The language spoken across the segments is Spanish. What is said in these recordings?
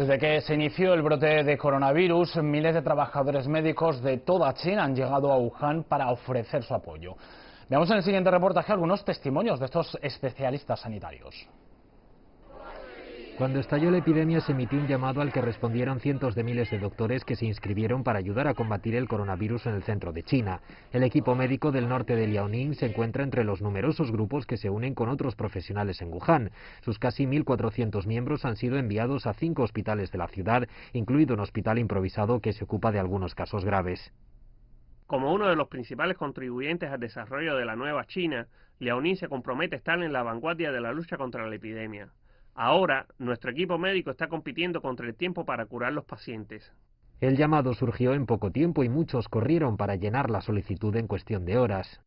Desde que se inició el brote de coronavirus, miles de trabajadores médicos de toda China han llegado a Wuhan para ofrecer su apoyo. Veamos en el siguiente reportaje algunos testimonios de estos especialistas sanitarios. Cuando estalló la epidemia se emitió un llamado al que respondieron cientos de miles de doctores que se inscribieron para ayudar a combatir el coronavirus en el centro de China. El equipo médico del norte de Liaoning se encuentra entre los numerosos grupos que se unen con otros profesionales en Wuhan. Sus casi 1.400 miembros han sido enviados a cinco hospitales de la ciudad, incluido un hospital improvisado que se ocupa de algunos casos graves. Como uno de los principales contribuyentes al desarrollo de la nueva China, Liaoning se compromete a estar en la vanguardia de la lucha contra la epidemia. Ahora, nuestro equipo médico está compitiendo contra el tiempo para curar los pacientes. El llamado surgió en poco tiempo y muchos corrieron para llenar la solicitud en cuestión de horas.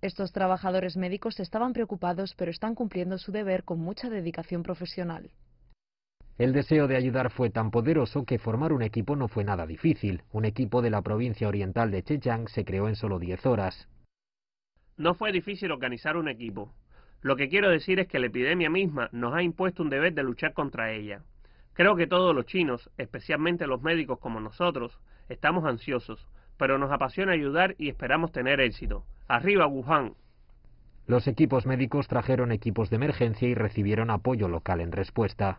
Estos trabajadores médicos estaban preocupados, pero están cumpliendo su deber con mucha dedicación profesional. El deseo de ayudar fue tan poderoso que formar un equipo no fue nada difícil. Un equipo de la provincia oriental de Zhejiang se creó en solo 10 horas. No fue difícil organizar un equipo. Lo que quiero decir es que la epidemia misma nos ha impuesto un deber de luchar contra ella. Creo que todos los chinos, especialmente los médicos como nosotros, estamos ansiosos, pero nos apasiona ayudar y esperamos tener éxito. Arriba, Wuhan. Los equipos médicos trajeron equipos de emergencia y recibieron apoyo local en respuesta.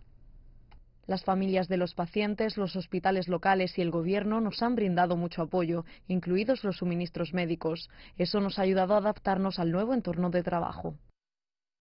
Las familias de los pacientes, los hospitales locales y el gobierno nos han brindado mucho apoyo, incluidos los suministros médicos. Eso nos ha ayudado a adaptarnos al nuevo entorno de trabajo.